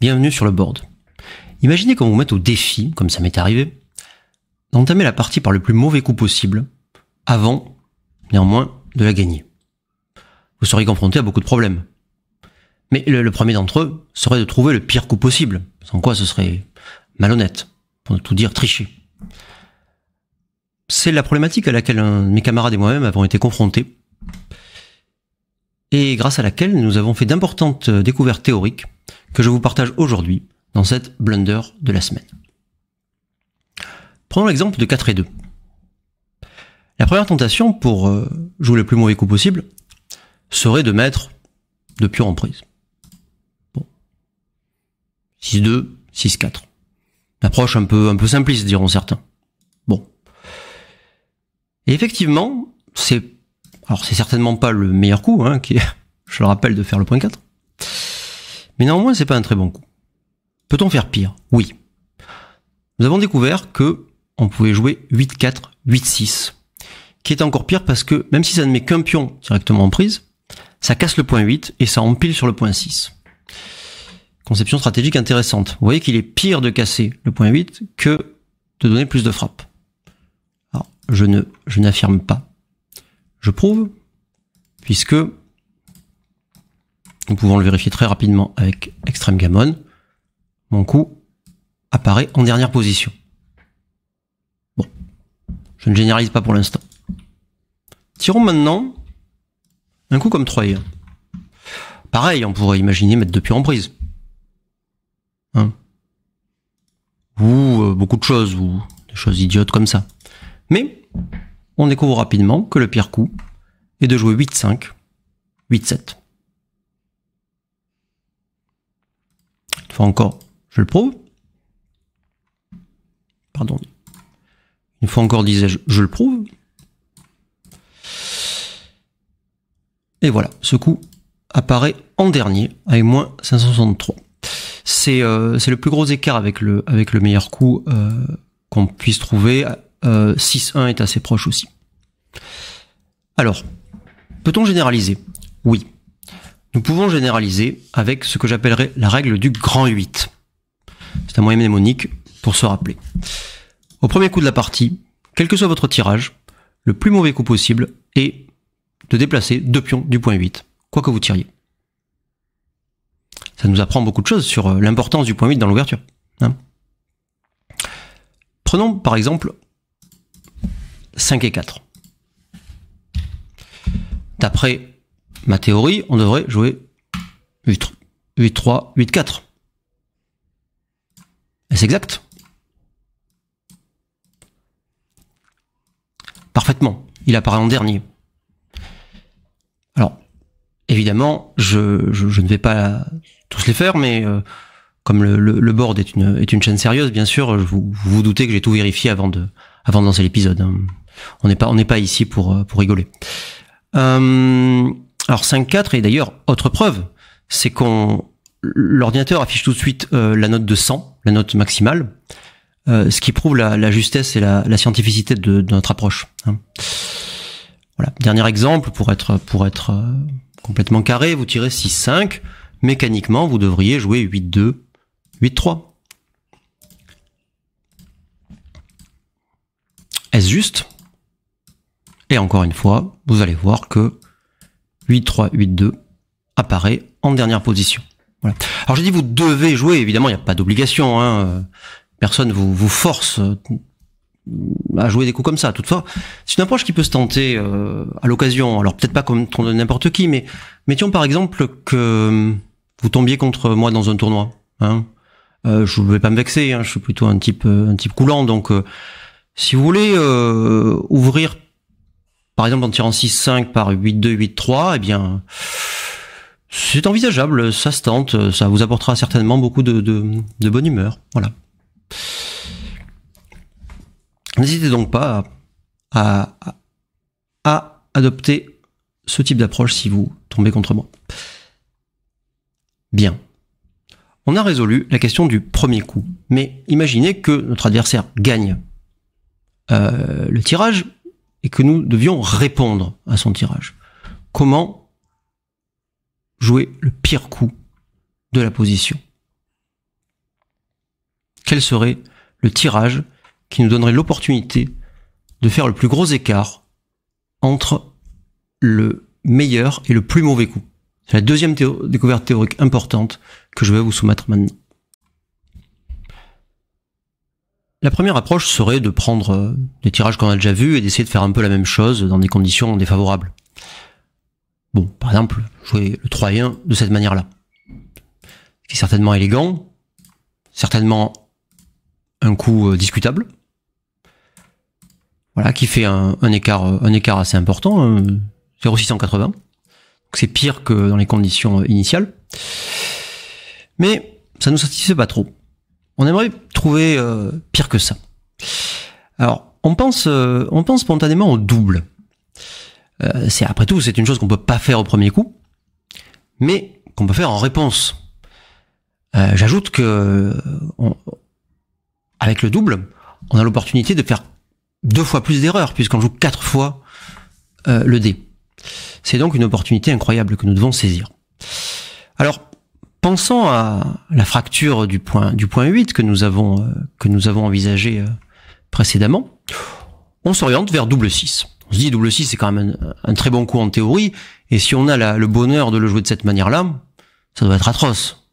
Bienvenue sur le board. Imaginez qu'on vous mette au défi, comme ça m'est arrivé, d'entamer la partie par le plus mauvais coup possible, avant, néanmoins, de la gagner. Vous serez confronté à beaucoup de problèmes. Mais le, premier d'entre eux serait de trouver le pire coup possible, sans quoi ce serait malhonnête, pour ne tout dire tricher. C'est la problématique à laquelle mes camarades et moi-même avons été confrontés, et grâce à laquelle nous avons fait d'importantes découvertes théoriques que je vous partage aujourd'hui dans cette blunder de la semaine. Prenons l'exemple de 4 et 2. La première tentation pour euh, jouer le plus mauvais coup possible serait de mettre de pure en Bon. 6-2, 6-4. L'approche un peu, un peu simpliste, diront certains. Bon. Et effectivement, c'est, alors c'est certainement pas le meilleur coup, hein, qui je le rappelle, de faire le point 4. Mais néanmoins, c'est pas un très bon coup. Peut-on faire pire Oui. Nous avons découvert que on pouvait jouer 8-4, 8-6, qui est encore pire parce que même si ça ne met qu'un pion directement en prise, ça casse le point 8 et ça empile sur le point 6. Conception stratégique intéressante. Vous voyez qu'il est pire de casser le point 8 que de donner plus de frappe. Alors, je ne, je n'affirme pas. Je prouve, puisque nous pouvons le vérifier très rapidement avec Extreme Gammon. Mon coup apparaît en dernière position. Bon, je ne généralise pas pour l'instant. Tirons maintenant un coup comme 3 et 1. Pareil, on pourrait imaginer mettre deux pions en prise. Hein. ou euh, beaucoup de choses, ou des choses idiotes comme ça. Mais on découvre rapidement que le pire coup est de jouer 8-5, 8-7. Une fois encore, je le prouve. Pardon. Une fois encore, disais-je, le prouve. Et voilà, ce coup apparaît en dernier, avec moins 563. Euh, c'est le plus gros écart avec le, avec le meilleur coup euh, qu'on puisse trouver. 6-1 euh, est assez proche aussi. Alors, peut-on généraliser Oui, nous pouvons généraliser avec ce que j'appellerais la règle du grand 8. C'est un moyen mnémonique pour se rappeler. Au premier coup de la partie, quel que soit votre tirage, le plus mauvais coup possible est de déplacer deux pions du point 8, quoi que vous tiriez. Ça nous apprend beaucoup de choses sur euh, l'importance du point 8 dans l'ouverture. Hein. Prenons par exemple 5 et 4. D'après ma théorie, on devrait jouer 8-3, 8-4. Est-ce exact. Parfaitement. Il apparaît en dernier. Alors, évidemment, je, ne vais pas tous les faire, mais euh, comme le, board est une, chaîne sérieuse, bien sûr, vous vous, doutez que j'ai tout vérifié avant de, lancer l'épisode. Hein. On n'est pas, ici pour, euh, rigoler. Euh, alors 4, et d'ailleurs autre preuve, c'est qu'on l'ordinateur affiche tout de suite euh, la note de 100, la note maximale, euh, ce qui prouve la, justesse et la, scientificité de, notre approche. Hein. Voilà. Dernier exemple pour être pour être euh, complètement carré, vous tirez 6 5, mécaniquement vous devriez jouer 8 2, 8 3. Est-ce juste Et encore une fois, vous allez voir que 8-3-8-2 apparaît en dernière position. Alors j'ai dit vous devez jouer, évidemment il n'y a pas d'obligation, hein. personne vous, vous force euh, à jouer des coups comme ça. Toutefois, c'est une approche qui peut se tenter euh, à l'occasion. Alors peut-être pas comme n'importe qui, mais mettons par exemple que euh, vous tombiez contre moi dans un tournoi. Hein. je ne vais pas me vexer, hein. je suis plutôt un type un type coulant, donc si vous voulez ouvrir par exemple en tirant 6-5 par 8-2, 8-3, eh bien c'est envisageable, ça se tente, ça vous apportera certainement beaucoup de, bonne humeur. Voilà. N'hésitez donc pas à, adopter ce type d'approche si vous tombez contre moi. Bien. On a résolu la question du premier coup. Mais imaginez que notre adversaire gagne euh, le tirage et que nous devions répondre à son tirage. Comment jouer le pire coup de la position Quel serait le tirage qui nous donnerait l'opportunité de faire le plus gros écart entre le meilleur et le plus mauvais coup C'est la deuxième découverte théorique importante que je vais vous soumettre maintenant. La première approche serait de prendre euh, des tirages qu'on a déjà vus et d'essayer de faire un peu la même chose dans des conditions défavorables. Bon, par exemple, jouer le 3 1 de cette manière-là. Ce qui est certainement élégant, certainement un coup euh, discutable. Voilà, qui fait un, écart, euh, un écart assez important, 0,680. Hein, c'est pire que dans les conditions initiales. Mais ça ne nous satisfait pas trop. On aimerait euh, pire que ça. Alors, on pense, euh, on pense spontanément au double. Euh, c'est après tout, c'est une chose qu'on peut pas faire au premier coup, mais qu'on peut faire en réponse. J'ajoute que avec le double, on a l'opportunité de faire deux fois plus d'erreurs puisqu'on joue quatre fois le dé. C'est donc une opportunité incroyable que nous devons saisir. Alors, pensant à la fracture du point du point 8 que nous avons euh, que nous avons envisagé euh, précédemment, on s'oriente vers double 6. On se dit double 6 c'est quand même un, très bon coup en théorie et si on a le bonheur de le jouer de cette manière-là, ça doit être atroce.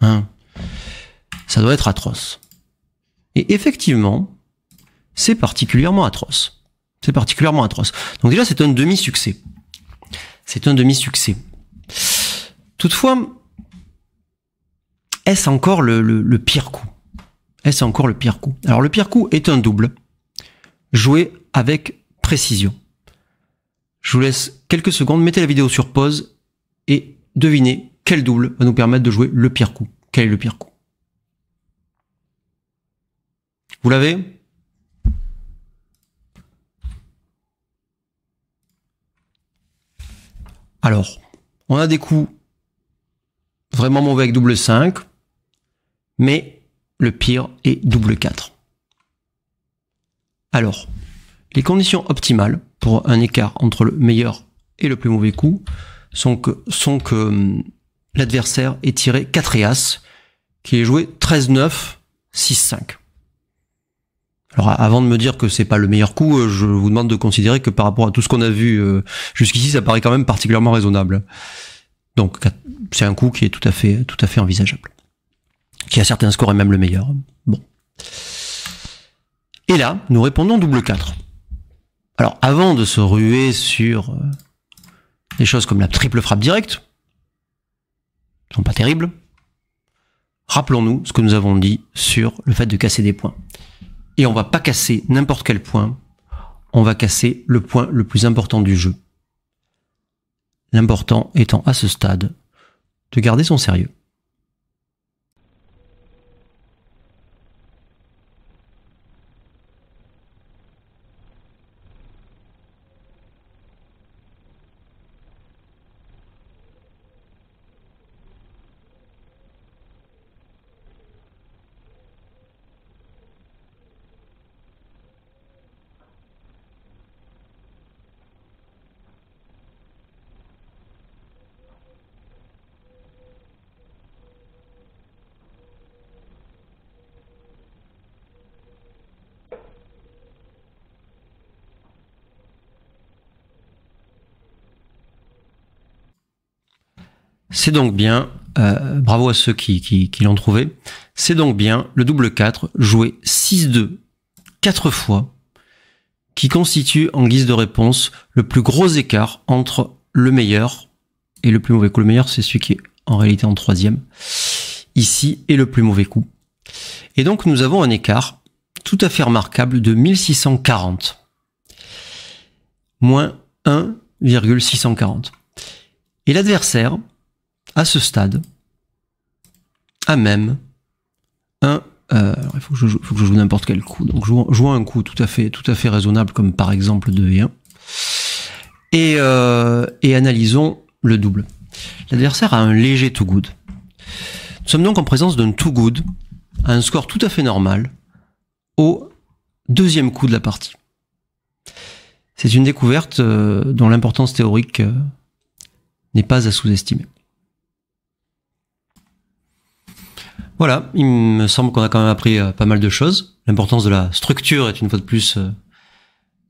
Hein ça doit être atroce. Et effectivement, c'est particulièrement atroce. C'est particulièrement atroce. Donc déjà c'est un demi-succès. C'est un demi-succès. Toutefois, est-ce encore le, pire coup Est-ce encore le pire coup Alors le pire coup est un double, joué avec précision. Je vous laisse quelques secondes, mettez la vidéo sur pause et devinez quel double va nous permettre de jouer le pire coup. Quel est le pire coup Vous l'avez Alors, on a des coups vraiment mauvais avec double 5, mais le pire est double 4. Alors, les conditions optimales pour un écart entre le meilleur et le plus mauvais coup sont que, sont que hum, l'adversaire est tiré 4 et As, qui est joué 13-9, 6-5. Alors avant de me dire que c'est pas le meilleur coup, euh, je vous demande de considérer que par rapport à tout ce qu'on a vu euh, jusqu'ici, ça paraît quand même particulièrement raisonnable. Donc c'est un coup qui est tout à fait, tout à fait envisageable qui a certains scores est même le meilleur. Bon. Et là, nous répondons double 4. Alors, avant de se ruer sur euh, des choses comme la triple frappe directe, qui sont pas terribles, rappelons-nous ce que nous avons dit sur le fait de casser des points. Et on va pas casser n'importe quel point, on va casser le point le plus important du jeu. L'important étant à ce stade de garder son sérieux. C'est donc bien, euh, bravo à ceux qui, qui l'ont trouvé, c'est donc bien le double 4 joué 6-2, 4 fois, qui constitue en guise de réponse le plus gros écart entre le meilleur et le plus mauvais coup. Le meilleur, c'est celui qui est en réalité en troisième, ici, et le plus mauvais coup. Et donc nous avons un écart tout à fait remarquable de 1640. Moins 1,640. Et l'adversaire, à ce stade, à même un. Euh, il faut que je joue, n'importe quel coup. Donc jouons, un coup tout à fait, tout à fait raisonnable, comme par exemple 2 et 1, euh, et, analysons le double. L'adversaire a un léger too good. Nous sommes donc en présence d'un too good à un score tout à fait normal au deuxième coup de la partie. C'est une découverte euh, dont l'importance théorique euh, n'est pas à sous-estimer. Voilà, il me semble qu'on a quand même appris euh, pas mal de choses. L'importance de la structure est une fois de plus euh,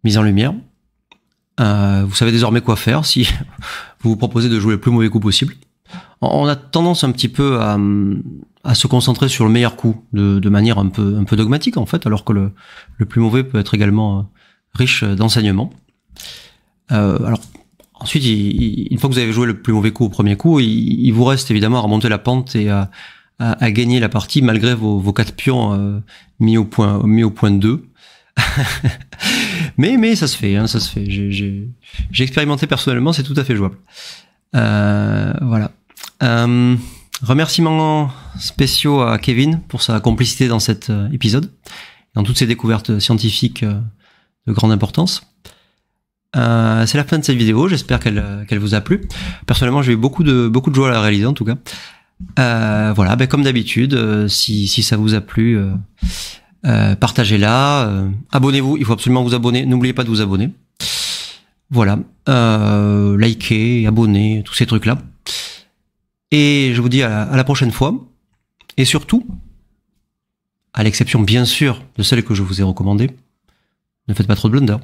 mise en lumière. Euh, vous savez désormais quoi faire si vous vous proposez de jouer le plus mauvais coup possible. On a tendance un petit peu à, se concentrer sur le meilleur coup de, manière un peu, dogmatique en fait, alors que le, plus mauvais peut être également riche d'enseignement. alors ensuite, une fois que vous avez joué le plus mauvais coup au premier coup, il vous reste évidemment à remonter la pente et à, à, gagner la partie malgré vos, vos quatre pions euh, mis au point mis au point 2. mais mais ça se fait, hein, ça se fait. J'ai expérimenté personnellement, c'est tout à fait jouable. Euh, voilà. Euh, remerciements spéciaux à Kevin pour sa complicité dans cet euh, épisode, dans toutes ses découvertes scientifiques euh, de grande importance. Euh, c'est la fin de cette vidéo, j'espère qu'elle qu'elle vous a plu. Personnellement, j'ai eu beaucoup de, beaucoup de joie à la réaliser en tout cas. Euh, voilà, ben comme d'habitude, euh, si, ça vous a plu, euh, partagez-la, abonnez-vous, il faut absolument vous abonner, n'oubliez pas de vous abonner. Voilà, likez, abonnez, tous ces trucs-là. Et je vous dis à la, prochaine fois. Et surtout, à l'exception bien sûr de celle que je vous ai recommandée, ne faites pas trop de blunders.